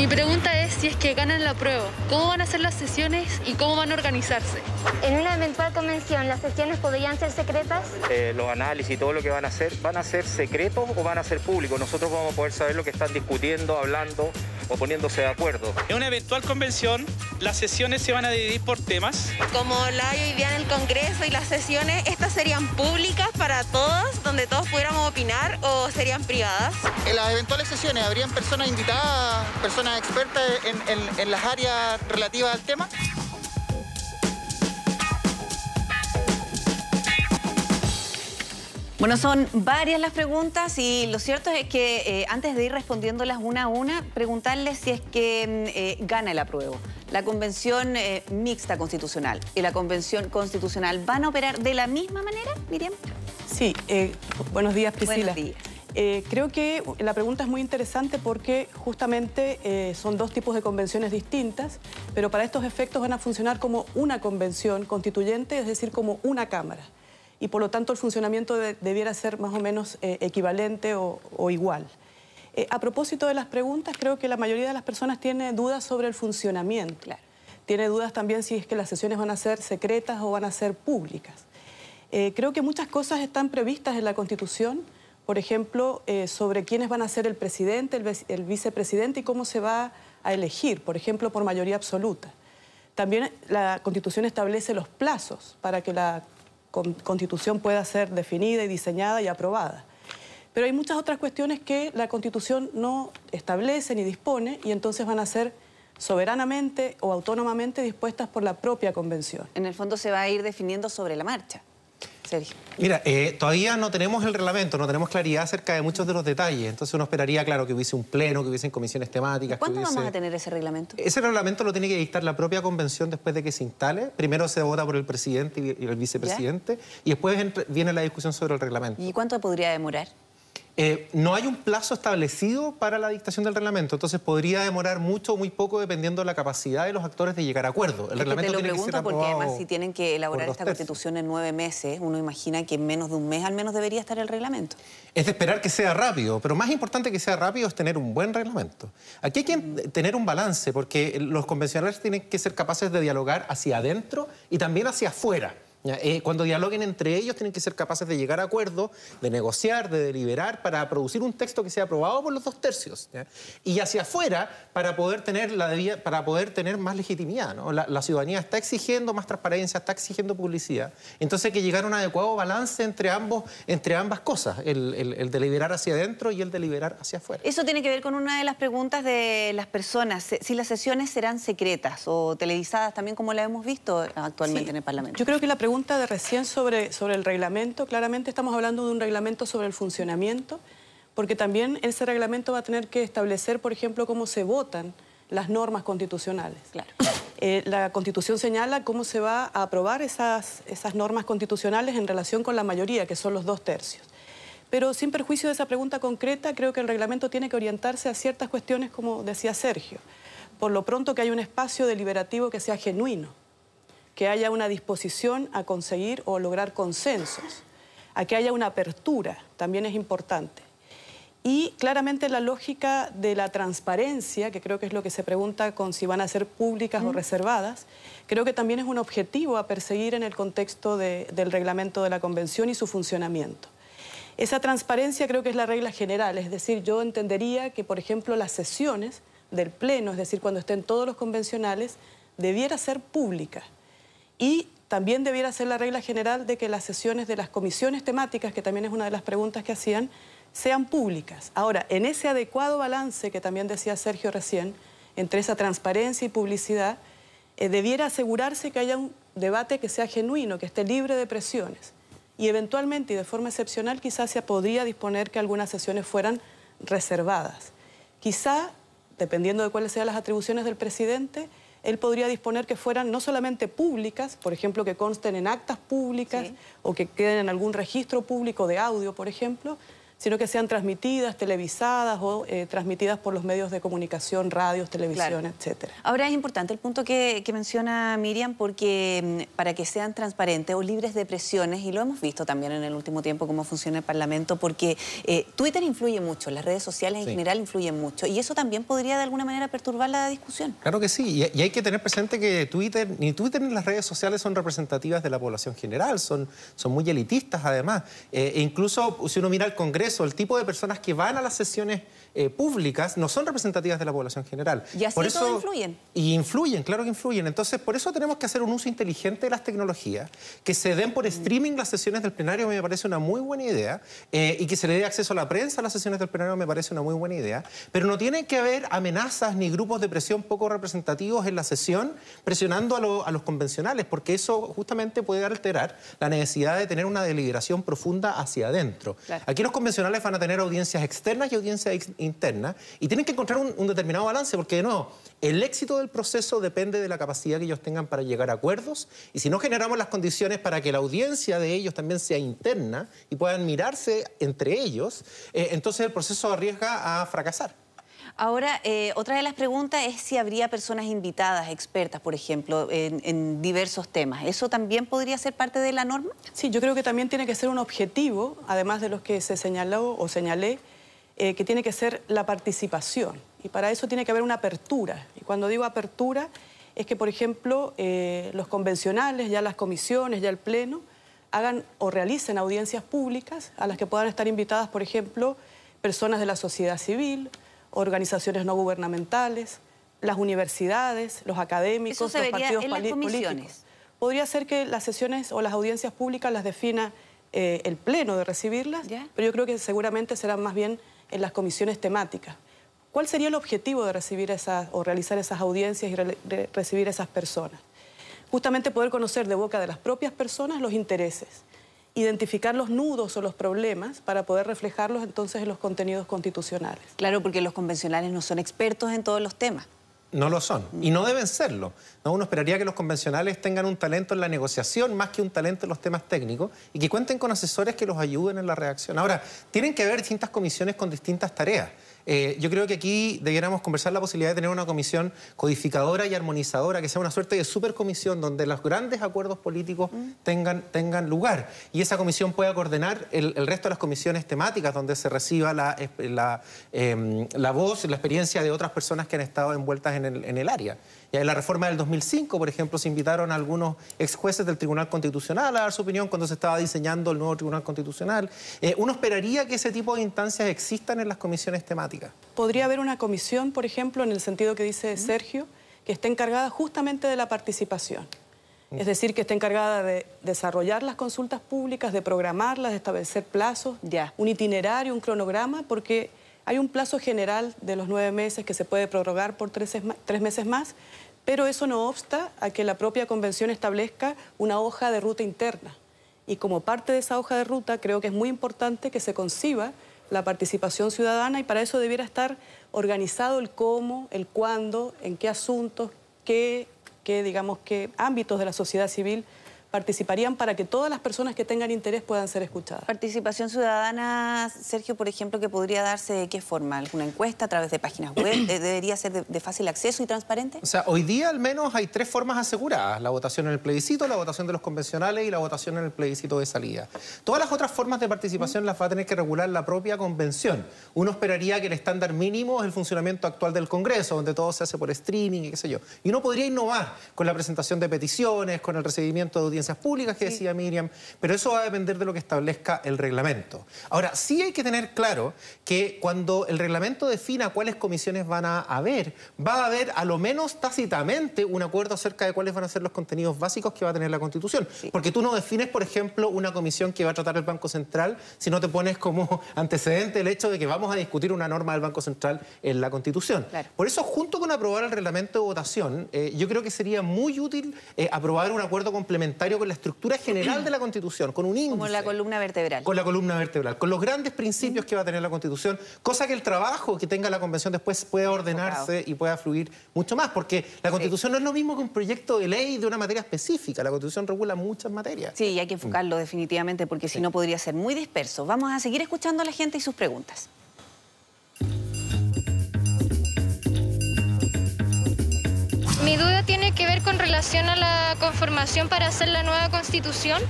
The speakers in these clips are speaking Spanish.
Mi pregunta si es que ganan la prueba? ¿Cómo van a ser las sesiones y cómo van a organizarse? En una eventual convención, ¿las sesiones podrían ser secretas? Eh, los análisis y todo lo que van a hacer, ¿van a ser secretos o van a ser públicos? Nosotros vamos a poder saber lo que están discutiendo, hablando o poniéndose de acuerdo. En una eventual convención, las sesiones se van a dividir por temas. Como la hay hoy en el Congreso y las sesiones, ¿estas serían públicas para todos, donde todos pudiéramos opinar o serían privadas? En las eventuales sesiones habrían personas invitadas, personas expertas en, las áreas relativas al tema? Bueno, son varias las preguntas y lo cierto es que eh, antes de ir respondiéndolas una a una, preguntarles si es que mm, eh, gana el apruebo. La convención eh, mixta constitucional y la convención constitucional van a operar de la misma manera, Miriam. Sí, buenos días Priscila. Buenos días. Eh, creo que la pregunta es muy interesante porque justamente eh, son dos tipos de convenciones distintas, pero para estos efectos van a funcionar como una convención constituyente, es decir, como una Cámara. Y por lo tanto el funcionamiento debiera ser más o menos eh, equivalente o, igual. a propósito de las preguntas, creo que la mayoría de las personas tiene dudas sobre el funcionamiento. Tiene dudas también si es que las sesiones van a ser secretas o van a ser públicas. creo que muchas cosas están previstas en la Constitución por ejemplo, eh, sobre quiénes van a ser el presidente, el, vicepresidente y cómo se va a elegir, por ejemplo, por mayoría absoluta. También la Constitución establece los plazos para que la Constitución pueda ser definida y diseñada y aprobada. Pero hay muchas otras cuestiones que la Constitución no establece ni dispone y entonces van a ser soberanamente o autónomamente dispuestas por la propia Convención. En el fondo se va a ir definiendo sobre la marcha. Mira, eh, todavía no tenemos el reglamento, no tenemos claridad acerca de muchos de los detalles. Entonces uno esperaría, claro, que hubiese un pleno, que hubiesen comisiones temáticas. ¿Cuándo vamos a tener ese reglamento? Ese reglamento lo tiene que dictar la propia convención después de que se instale. Primero se vota por el presidente y el vicepresidente y después viene la discusión sobre el reglamento. ¿Y cuánto podría demorar? Eh, no hay un plazo establecido para la dictación del reglamento, entonces podría demorar mucho o muy poco dependiendo de la capacidad de los actores de llegar a acuerdo. El reglamento te lo pregunto porque además si tienen que elaborar esta constitución en nueve meses, uno imagina que en menos de un mes al menos debería estar el reglamento. Es de esperar que sea rápido, pero más importante que sea rápido es tener un buen reglamento. Aquí hay que mm. tener un balance porque los convencionales tienen que ser capaces de dialogar hacia adentro y también hacia afuera. Eh, cuando dialoguen entre ellos tienen que ser capaces de llegar a acuerdos, de negociar, de deliberar para producir un texto que sea aprobado por los dos tercios y hacia afuera para poder tener la para poder tener más legitimidad. ¿no? La, ciudadanía está exigiendo más transparencia, está exigiendo publicidad. Entonces hay que llegar a un adecuado balance entre ambos, entre ambas cosas, el, deliberar hacia adentro y el deliberar hacia afuera. Eso tiene que ver con una de las preguntas de las personas, si las sesiones serán secretas o televisadas también como la hemos visto actualmente en el Parlamento. Yo creo que la pregunta pregunta de recién sobre, sobre el reglamento. Claramente estamos hablando de un reglamento sobre el funcionamiento, porque también ese reglamento va a tener que establecer, por ejemplo, cómo se votan las normas constitucionales. Claro. Eh, la Constitución señala cómo se va a aprobar esas, esas normas constitucionales en relación con la mayoría, que son los dos tercios. Pero sin perjuicio de esa pregunta concreta, creo que el reglamento tiene que orientarse a ciertas cuestiones, como decía Sergio. Por lo pronto que hay un espacio deliberativo que sea genuino que haya una disposición a conseguir o lograr consensos, a que haya una apertura, también es importante. Y claramente la lógica de la transparencia, que creo que es lo que se pregunta con si van a ser públicas o reservadas, creo que también es un objetivo a perseguir en el contexto del reglamento de la convención y su funcionamiento. Esa transparencia creo que es la regla general, es decir, yo entendería que, por ejemplo, las sesiones del Pleno, es decir, cuando estén todos los convencionales, debiera ser pública y también debiera ser la regla general de que las sesiones de las comisiones temáticas, que también es una de las preguntas que hacían, sean públicas. Ahora, en ese adecuado balance que también decía Sergio recién, entre esa transparencia y publicidad, eh, debiera asegurarse que haya un debate que sea genuino, que esté libre de presiones. Y eventualmente y de forma excepcional quizás se podría disponer que algunas sesiones fueran reservadas. Quizá, dependiendo de cuáles sean las atribuciones del presidente, él podría disponer que fueran no solamente públicas, por ejemplo, que consten en actas públicas o que queden en algún registro público de audio, por ejemplo, sino que sean transmitidas, televisadas o eh, transmitidas por los medios de comunicación, radios, televisión, etc. etcétera. Ahora es importante el punto que, menciona Miriam, porque mm, para que sean transparentes o libres de presiones, y lo hemos visto también en el último tiempo cómo funciona el Parlamento, porque eh, Twitter influye mucho, las redes sociales en general influyen mucho, y eso también podría de alguna manera perturbar la discusión. Claro que sí, y, hay que tener presente que Twitter, ni Twitter ni las redes sociales son representativas de la población general, son, son muy elitistas además. Eh, e incluso si uno mira el Congreso, o el tipo de personas que van a las sesiones eh, públicas no son representativas de la población general. Y así por influyen. Y influyen, claro que influyen. Entonces, por eso tenemos que hacer un uso inteligente de las tecnologías, que se den por mm. streaming las sesiones del plenario, me parece una muy buena idea, eh, y que se le dé acceso a la prensa a las sesiones del plenario, me parece una muy buena idea, pero no tiene que haber amenazas ni grupos de presión poco representativos en la sesión presionando a, los convencionales, porque eso justamente puede alterar la necesidad de tener una deliberación profunda hacia adentro. Aquí los convencionales van a tener audiencias externas y audiencias interna y tienen que encontrar un, determinado balance, porque no el éxito del proceso depende de la capacidad que ellos tengan para llegar a acuerdos y si no generamos las condiciones para que la audiencia de ellos también sea interna y puedan mirarse entre ellos, eh, entonces el proceso arriesga a fracasar. Ahora, eh, otra de las preguntas es si habría personas invitadas, expertas, por ejemplo, en, en, diversos temas. ¿Eso también podría ser parte de la norma? Sí, yo creo que también tiene que ser un objetivo, además de los que se señaló o señalé, eh, que tiene que ser la participación. Y para eso tiene que haber una apertura. Y cuando digo apertura, es que, por ejemplo, eh, los convencionales, ya las comisiones, ya el Pleno, hagan o realicen audiencias públicas a las que puedan estar invitadas, por ejemplo, personas de la sociedad civil, organizaciones no gubernamentales, las universidades, los académicos, los partidos políticos. Podría ser que las sesiones o las audiencias públicas las defina eh, el pleno de recibirlas, pero yo creo que seguramente serán más bien en las comisiones temáticas. ¿Cuál sería el objetivo de recibir esas o realizar esas audiencias y recibir esas personas? Justamente poder conocer de boca de las propias personas los intereses, identificar los nudos o los problemas para poder reflejarlos entonces en los contenidos constitucionales. Claro, porque los convencionales no son expertos en todos los temas. No lo son. Y no deben serlo. Uno esperaría que los convencionales tengan un talento en la negociación más que un talento en los temas técnicos y que cuenten con asesores que los ayuden en la reacción. Ahora, tienen que ver distintas comisiones con distintas tareas. Eh, yo creo que aquí debiéramos conversar la posibilidad de tener una comisión codificadora y armonizadora, que sea una suerte de supercomisión donde los grandes acuerdos políticos mm. tengan, lugar. Y esa comisión pueda coordinar el, resto de las comisiones temáticas donde se reciba la, voz eh, y em, la voz, la experiencia de otras personas que han estado envueltas el, en el área en la reforma del 2005, por ejemplo, se invitaron a algunos ex jueces del Tribunal Constitucional a dar su opinión cuando se estaba diseñando el nuevo Tribunal Constitucional. Eh, uno esperaría que ese tipo de instancias existan en las comisiones temáticas. ¿Podría haber una comisión, por ejemplo, en el sentido que dice Sergio, que esté encargada justamente de la participación? Es decir, que esté encargada de desarrollar las consultas públicas, de programarlas, de establecer plazos, ya. un itinerario, un cronograma, porque hay un plazo general de los nueve meses que se puede prorrogar por tres, meses más, pero eso no obsta a que la propia convención establezca una hoja de ruta interna. Y como parte de esa hoja de ruta, creo que es muy importante que se conciba la participación ciudadana y para eso debiera estar organizado el cómo, el cuándo, en qué asuntos, digamos, qué ámbitos de la sociedad civil participarían para que todas las personas que tengan interés puedan ser escuchadas. Participación ciudadana, Sergio, por ejemplo, que podría darse de qué forma? ¿Alguna encuesta a través de páginas web? ¿Debería ser de, fácil acceso y transparente? O sea, hoy día al menos hay tres formas aseguradas. La votación en el plebiscito, la votación de los convencionales y la votación en el plebiscito de salida. Todas las otras formas de participación las va a tener que regular la propia convención. Uno esperaría que el estándar mínimo es el funcionamiento actual del Congreso, donde todo se hace por streaming y qué sé yo. Y uno podría innovar con la presentación de peticiones, con el recibimiento de audiencias públicas que decía Miriam, pero eso va a depender de lo que establezca el reglamento. Ahora, sí hay que tener claro que cuando el reglamento defina cuáles comisiones van a haber, va a haber a lo menos tácitamente un acuerdo acerca de cuáles van a ser los contenidos básicos que va a tener la Constitución. Porque tú no defines, por ejemplo, una comisión que va a tratar el Banco Central si no te pones como antecedente el hecho de que vamos a discutir una norma del Banco Central en la Constitución. Por eso, junto con aprobar el reglamento de votación, eh, yo creo que sería muy útil eh, aprobar un acuerdo complementario con la estructura general de la Constitución, con un índice. Como la columna vertebral. Con la columna vertebral, con los grandes principios que va a tener la Constitución, cosa que el trabajo que tenga la Convención después pueda ordenarse y pueda fluir mucho más, porque la Constitución no es lo mismo que un proyecto de ley de una materia específica, la Constitución regula muchas materias. Sí, y hay que enfocarlo definitivamente, porque si no podría ser muy disperso. Vamos a seguir escuchando a la gente y sus preguntas. Mi duda tiene que ver con relación a la conformación para hacer la nueva constitución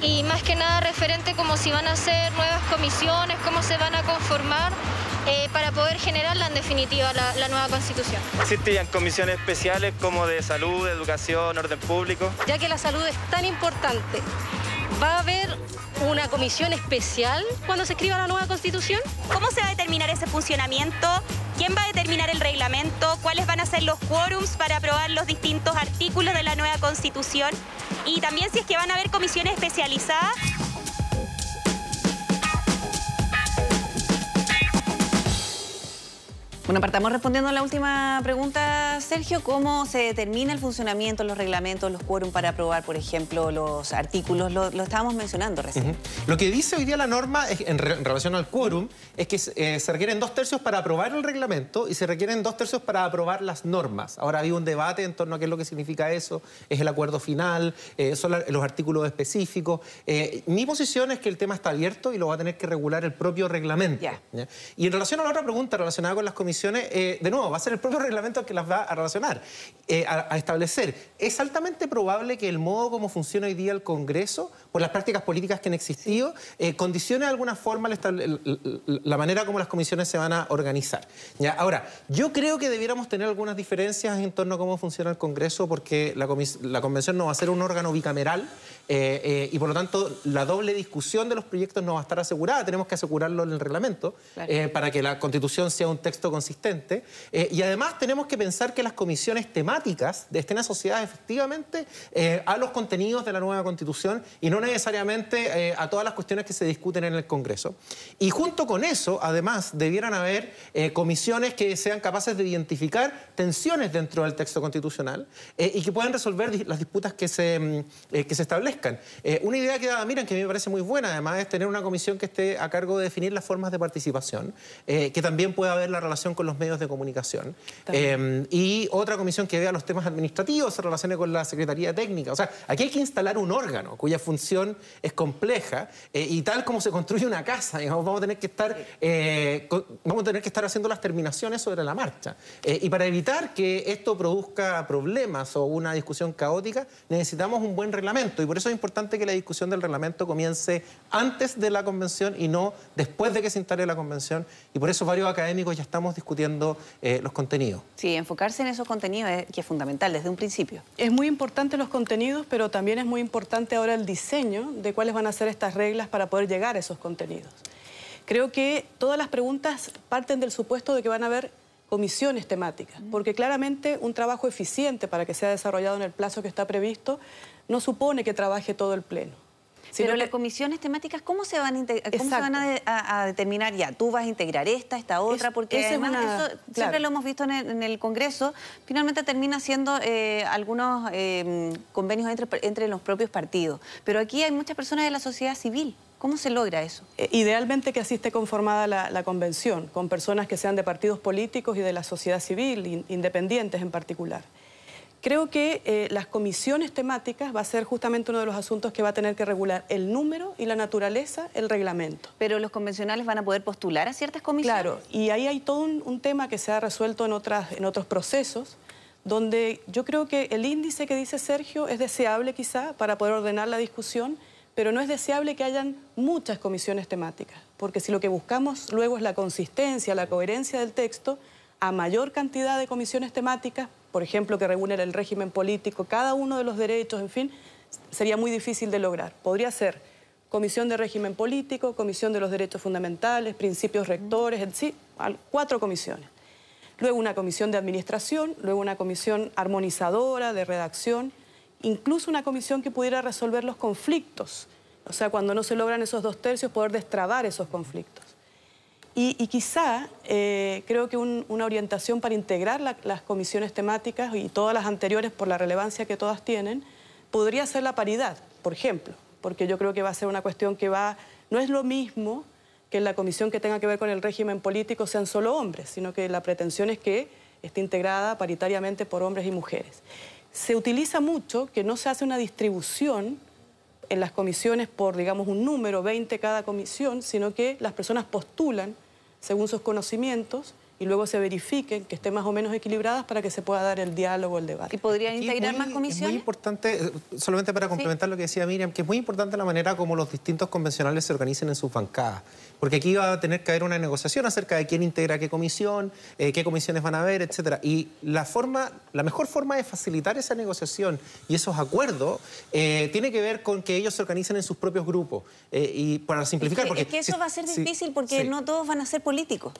y más que nada referente como si van a hacer nuevas comisiones, cómo se van a conformar eh, para poder generarla en definitiva la, nueva constitución. ¿Existían comisiones especiales como de salud, educación, orden público? Ya que la salud es tan importante ¿Va a haber una comisión especial cuando se escriba la nueva constitución? ¿Cómo se va a determinar ese funcionamiento? ¿Quién va a determinar el reglamento? ¿Cuáles van a ser los quórums para aprobar los distintos artículos de la nueva constitución? Y también si es que van a haber comisiones especializadas Bueno, partamos respondiendo a la última pregunta, Sergio. ¿Cómo se determina el funcionamiento, los reglamentos, los quórum para aprobar, por ejemplo, los artículos? Lo, estábamos mencionando recién. Lo que dice hoy día la norma en, relación al quórum es que eh, se requieren dos tercios para aprobar el reglamento y se requieren dos tercios para aprobar las normas. Ahora había un debate en torno a qué es lo que significa eso, es el acuerdo final, eh, son los artículos específicos. Eh, mi posición es que el tema está abierto y lo va a tener que regular el propio reglamento. Y en relación a la otra pregunta relacionada con las comisiones, eh, de nuevo, va a ser el propio reglamento que las va a relacionar, eh, a establecer. Es altamente probable que el modo como funciona hoy día el Congreso por las prácticas políticas que han existido, eh, condiciona de alguna forma la, manera como las comisiones se van a organizar. Ahora, yo creo que debiéramos tener algunas diferencias en torno a cómo funciona el Congreso, porque la, la convención no va a ser un órgano bicameral eh, eh, y por lo tanto la doble discusión de los proyectos no va a estar asegurada, tenemos que asegurarlo en el reglamento eh, para que la constitución sea un texto consistente. y además tenemos que pensar que las comisiones temáticas estén asociadas efectivamente a los contenidos de la nueva constitución y no necesariamente eh, a todas las cuestiones que se discuten en el Congreso. Y junto con eso, además, debieran haber eh, comisiones que sean capaces de identificar tensiones dentro del texto constitucional eh, y que puedan resolver las disputas que se, mm, que se establezcan. una idea que daba ah, Miran, que a mí me parece muy buena, además, es tener una comisión que esté a cargo de definir las formas de participación, que también pueda ver la relación con los medios de comunicación. y otra comisión que vea los temas administrativos, se relacione con la Secretaría Técnica. O sea, aquí hay que instalar un órgano cuya función es compleja eh, y tal como se construye una casa, digamos, vamos a tener que estar, eh, vamos a tener que estar haciendo las terminaciones sobre la marcha. Eh, y para evitar que esto produzca problemas o una discusión caótica, necesitamos un buen reglamento y por eso es importante que la discusión del reglamento comience antes de la convención y no después de que se instale la convención y por eso varios académicos ya estamos discutiendo los contenidos. Sí, enfocarse en esos contenidos que es fundamental desde un principio. Es muy importante los contenidos, pero también es muy importante ahora el diseño de cuáles van a ser estas reglas para poder llegar a esos contenidos. Creo que todas las preguntas parten del supuesto de que van a haber comisiones temáticas, porque claramente un trabajo eficiente para que sea desarrollado en el plazo que está previsto no supone que trabaje todo el Pleno pero las comisiones temáticas, ¿cómo se van, a, a, determinar ya? ¿Tú vas a integrar esta, esta otra? porque eso siempre lo hemos visto en el, Congreso, finalmente termina siendo eh, algunos em, convenios entre, los propios partidos. Pero aquí hay muchas personas de la sociedad civil. ¿Cómo se logra eso? Eh, idealmente que así esté conformada la, convención, con personas que sean de partidos políticos y de la sociedad civil, independientes en particular. Creo que eh, las comisiones temáticas va a ser justamente uno de los asuntos que va a tener que regular el número y la naturaleza, el reglamento. Pero los convencionales van a poder postular a ciertas comisiones. Claro, y ahí hay todo un, tema que se ha resuelto en, otras, en otros procesos, donde yo creo que el índice que dice Sergio es deseable quizá para poder ordenar la discusión, pero no es deseable que hayan muchas comisiones temáticas, porque si lo que buscamos luego es la consistencia, la coherencia del texto, a mayor cantidad de comisiones temáticas por ejemplo, que reúne el régimen político, cada uno de los derechos, en fin, sería muy difícil de lograr. Podría ser Comisión de Régimen Político, Comisión de los Derechos Fundamentales, Principios Rectores, en sí, cuatro comisiones. Luego una comisión de administración, luego una comisión armonizadora, de redacción, incluso una comisión que pudiera resolver los conflictos. O sea, cuando no se logran esos dos tercios, poder destrabar esos conflictos. Y, quizá eh, creo que una orientación para integrar las comisiones temáticas y todas las anteriores por la relevancia que todas tienen, podría ser la paridad, por ejemplo, porque yo creo que va a ser una cuestión que va, no es lo mismo que en la comisión que tenga que ver con el régimen político sean solo hombres, sino que la pretensión es que esté integrada paritariamente por hombres y mujeres. Se utiliza mucho que no se hace una distribución en las comisiones por, digamos, un número, 20 cada comisión, sino que las personas postulan según sus conocimientos y luego se verifiquen que estén más o menos equilibradas para que se pueda dar el diálogo, el debate. ¿Y podrían integrar más comisiones? Es muy importante, eh, solamente para complementar lo que decía Miriam, que es muy importante la manera como los distintos convencionales se organicen en sus bancadas, porque aquí va a tener que haber una negociación acerca de quién integra qué comisión, eh, qué comisiones van a haber, etc. Y la forma, la mejor forma de facilitar esa negociación y esos acuerdos eh, tiene que ver con que ellos se organicen en sus propios grupos. y para simplificar, es que, porque... eso va a ser difícil porque no todos van a ser políticos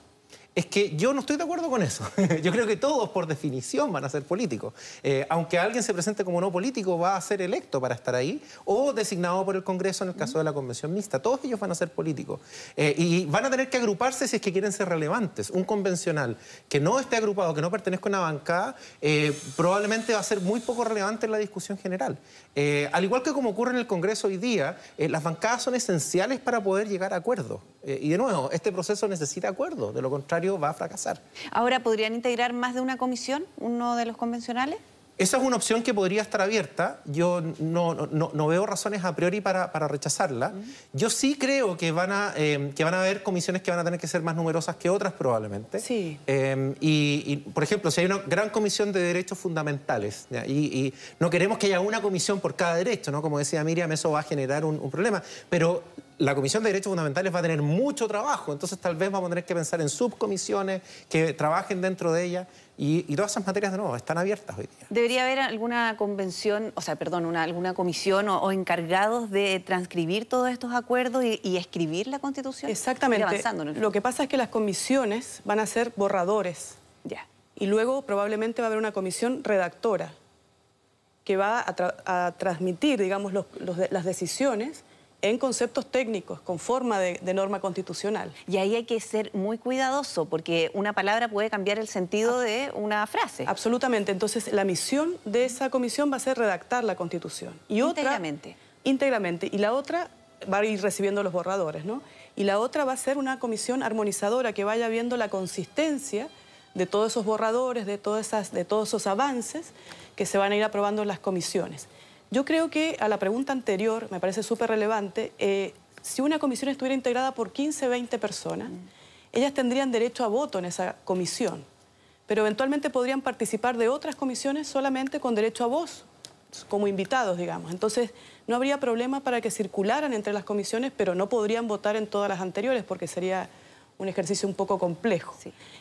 es que yo no estoy de acuerdo con eso. yo creo que todos, por definición, van a ser políticos. Eh, aunque alguien se presente como no político, va a ser electo para estar ahí o designado por el Congreso en el caso de la convención mixta. Todos ellos van a ser políticos. Eh, y van a tener que agruparse si es que quieren ser relevantes. Un convencional que no esté agrupado, que no pertenezca a una bancada, eh, probablemente va a ser muy poco relevante en la discusión general. al igual que como ocurre en el Congreso hoy día, las bancadas son esenciales para poder llegar a acuerdos. y de nuevo, este proceso necesita acuerdos. De lo contrario, va a fracasar. Ahora, ¿podrían integrar más de una comisión, uno de los convencionales? Esa es una opción que podría estar abierta. Yo no, veo razones a priori para, rechazarla. Yo sí creo que van, a, em, que van a haber comisiones que van a tener que ser más numerosas que otras probablemente. Sí. Em, y, por ejemplo, si hay una gran comisión de derechos fundamentales Y, no queremos que haya una comisión por cada derecho, ¿no? Como decía Miriam, eso va a generar un, un problema. Pero la Comisión de Derechos Fundamentales va a tener mucho trabajo, entonces tal vez vamos a tener que pensar en subcomisiones que trabajen dentro de ella y, todas esas materias de nuevo están abiertas hoy día. ¿Debería haber alguna convención, o sea, perdón, alguna comisión o, encargados de transcribir todos estos acuerdos y, escribir la Constitución? Exactamente. Lo que pasa es que las comisiones van a ser borradores. Ya. Y luego probablemente va a haber una comisión redactora que va a, transmitir, digamos, las decisiones en conceptos técnicos, con forma de, norma constitucional. Y ahí hay que ser muy cuidadoso, porque una palabra puede cambiar el sentido ah. de una frase. Absolutamente. Entonces, la misión de esa comisión va a ser redactar la Constitución. Y íntegramente. íntegramente. Y la otra va a ir recibiendo los borradores, ¿no? Y la otra va a ser una comisión armonizadora que vaya viendo la consistencia de todos esos borradores, de, todas esas, de todos esos avances que se van a ir aprobando en las comisiones. Yo creo que a la pregunta anterior, me parece súper relevante, eh, si una comisión estuviera integrada por 15, 20 personas, mm. ellas tendrían derecho a voto en esa comisión, pero eventualmente podrían participar de otras comisiones solamente con derecho a voz, como invitados, digamos. Entonces, no habría problema para que circularan entre las comisiones, pero no podrían votar en todas las anteriores porque sería un ejercicio un poco complejo.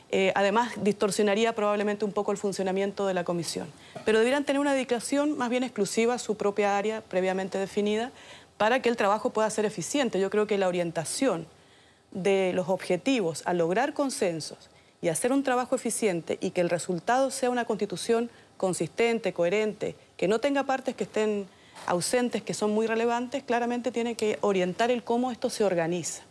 Eh, además, distorsionaría probablemente un poco el funcionamiento de la comisión. Pero deberían tener una dedicación más bien exclusiva a su propia área previamente definida para que el trabajo pueda ser eficiente. Yo creo que la orientación de los objetivos a lograr consensos y hacer un trabajo eficiente y que el resultado sea una constitución consistente, coherente, que no tenga partes que estén ausentes, que son muy relevantes, claramente tiene que orientar el cómo esto se organiza.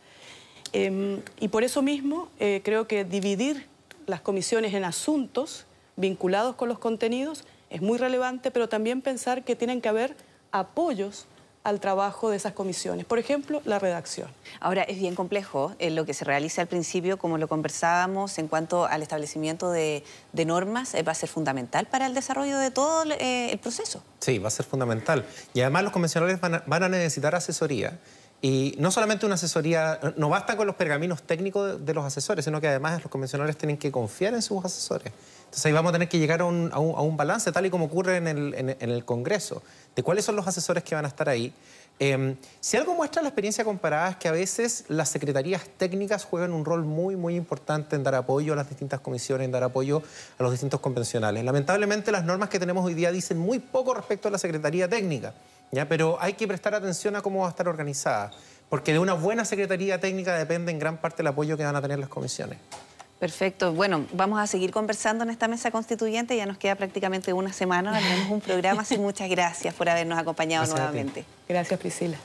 Em, y por eso mismo eh, creo que dividir las comisiones en asuntos vinculados con los contenidos es muy relevante, pero también pensar que tienen que haber apoyos al trabajo de esas comisiones. Por ejemplo, la redacción. Ahora, es bien complejo eh, lo que se realiza al principio, como lo conversábamos, en cuanto al establecimiento de, normas, eh, va a ser fundamental para el desarrollo de todo el proceso. Sí, va a ser fundamental. Y además los convencionales van a necesitar asesoría. Y no solamente una asesoría, no basta con los pergaminos técnicos de, los asesores, sino que además los convencionales tienen que confiar en sus asesores. Entonces ahí vamos a tener que llegar a un, balance, tal y como ocurre en el, Congreso, de cuáles son los asesores que van a estar ahí. Em, si algo muestra la experiencia comparada es que a veces las secretarías técnicas juegan un rol muy, muy importante en dar apoyo a las distintas comisiones, en dar apoyo a los distintos convencionales. Lamentablemente las normas que tenemos hoy día dicen muy poco respecto a la secretaría técnica. ¿ya? Pero hay que prestar atención a cómo va a estar organizada, porque de una buena secretaría técnica depende en gran parte el apoyo que van a tener las comisiones. Perfecto. Bueno, vamos a seguir conversando en esta mesa constituyente. Ya nos queda prácticamente una semana. Tenemos un programa. Así muchas gracias por habernos acompañado nuevamente. Gracias, Priscila.